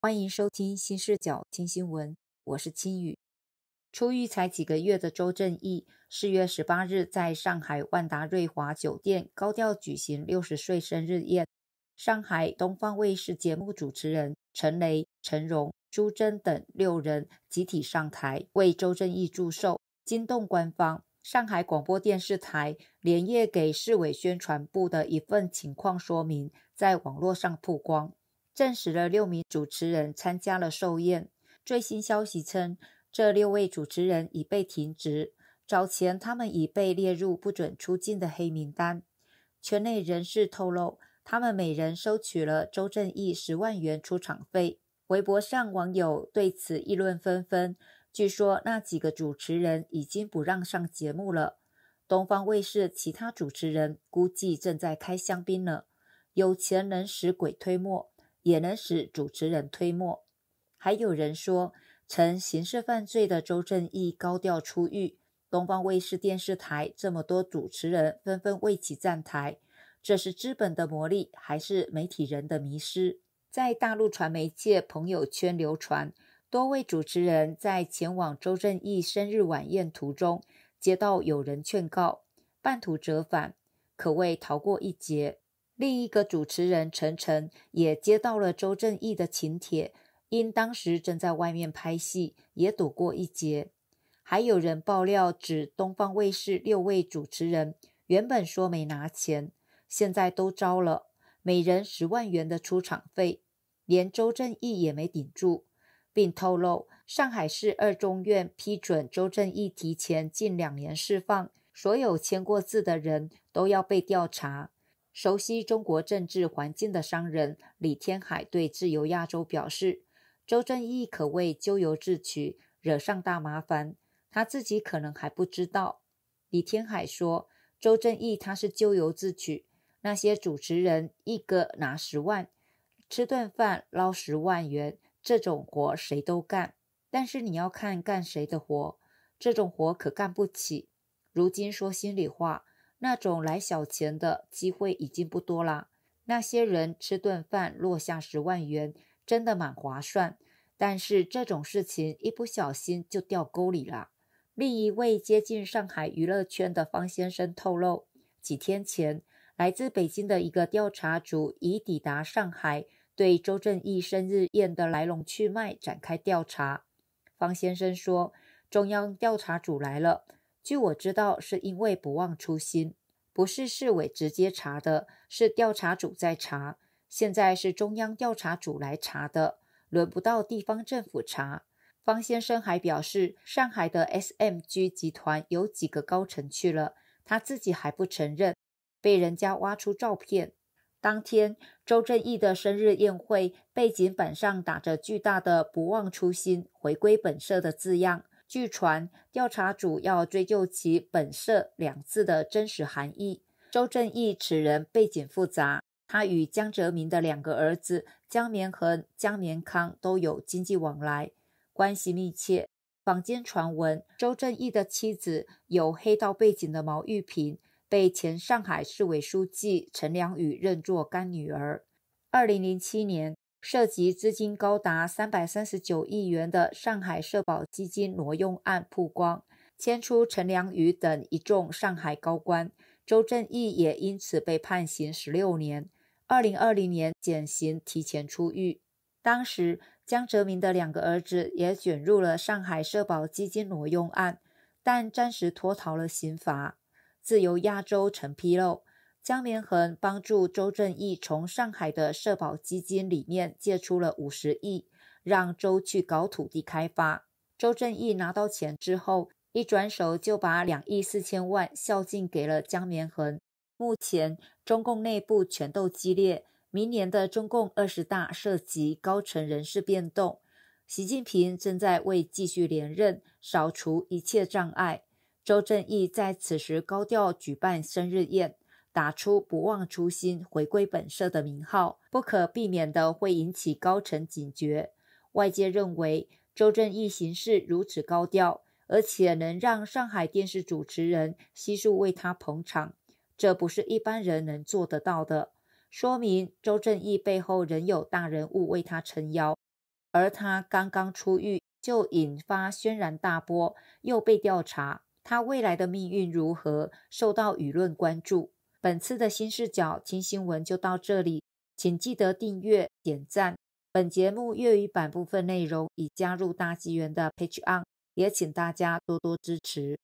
欢迎收听新视角听新闻，我是青雨。出狱才几个月的周正义，四月十八日在上海万达瑞华酒店高调举行六十岁生日宴，上海东方卫视节目主持人陈雷、陈蓉、朱桢等六人集体上台为周正义祝寿。金动官方、上海广播电视台连夜给市委宣传部的一份情况说明在网络上曝光。证实了六名主持人参加了寿宴。最新消息称，这六位主持人已被停职。早前，他们已被列入不准出境的黑名单。圈内人士透露，他们每人收取了周正义十万元出场费。微博上网友对此议论纷纷。据说那几个主持人已经不让上节目了。东方卫视其他主持人估计正在开香槟呢。有钱能使鬼推磨。也能使主持人推磨。还有人说，曾刑事犯罪的周正义高调出狱，东方卫视电视台这么多主持人纷纷为其站台，这是资本的魔力，还是媒体人的迷失？在大陆传媒界朋友圈流传，多位主持人在前往周正义生日晚宴途中，接到有人劝告，半途折返，可谓逃过一劫。另一个主持人陈晨也接到了周正义的请帖，因当时正在外面拍戏，也躲过一劫。还有人爆料指，东方卫视六位主持人原本说没拿钱，现在都招了，每人十万元的出场费，连周正义也没顶住。并透露，上海市二中院批准周正义提前近两年释放，所有签过字的人都要被调查。熟悉中国政治环境的商人李天海对自由亚洲表示：“周正义可谓咎由自取，惹上大麻烦，他自己可能还不知道。”李天海说：“周正义他是咎由自取，那些主持人一个拿十万，吃顿饭捞十万元，这种活谁都干，但是你要看干谁的活，这种活可干不起。如今说心里话。”那种来小钱的机会已经不多啦。那些人吃顿饭落下十万元，真的蛮划算。但是这种事情一不小心就掉沟里啦。另一位接近上海娱乐圈的方先生透露，几天前来自北京的一个调查组已抵达上海，对周正义生日宴的来龙去脉展开调查。方先生说：“中央调查组来了。”据我知道，是因为不忘初心，不是市委直接查的，是调查组在查。现在是中央调查组来查的，轮不到地方政府查。方先生还表示，上海的 SMG 集团有几个高层去了，他自己还不承认，被人家挖出照片。当天，周正义的生日宴会背景板上打着巨大的“不忘初心，回归本色”的字样。据传，调查主要追究“其本色”两字的真实含义。周正义此人背景复杂，他与江泽民的两个儿子江绵恒、江绵康都有经济往来，关系密切。坊间传闻，周正义的妻子有黑道背景的毛玉萍，被前上海市委书记陈良宇认作干女儿。二零零七年。涉及资金高达三百三十九亿元的上海社保基金挪用案曝光，牵出陈良宇等一众上海高官，周正义也因此被判刑十六年，二零二零年减刑提前出狱。当时江泽民的两个儿子也卷入了上海社保基金挪用案，但暂时脱逃了刑罚。自由亚洲曾披露。江连恒帮助周正义从上海的社保基金里面借出了五十亿，让周去搞土地开发。周正义拿到钱之后，一转手就把两亿四千万孝敬给了江连恒。目前中共内部权斗激烈，明年的中共二十大涉及高层人事变动，习近平正在为继续连任扫除一切障碍。周正义在此时高调举办生日宴。打出“不忘初心，回归本色”的名号，不可避免的会引起高层警觉。外界认为，周正义行事如此高调，而且能让上海电视主持人悉数为他捧场，这不是一般人能做得到的，说明周正义背后仍有大人物为他撑腰。而他刚刚出狱就引发轩然大波，又被调查，他未来的命运如何，受到舆论关注。本次的新视角、听新闻就到这里，请记得订阅、点赞。本节目粤语版部分内容已加入大纪元的 Patreon，也请大家多多支持。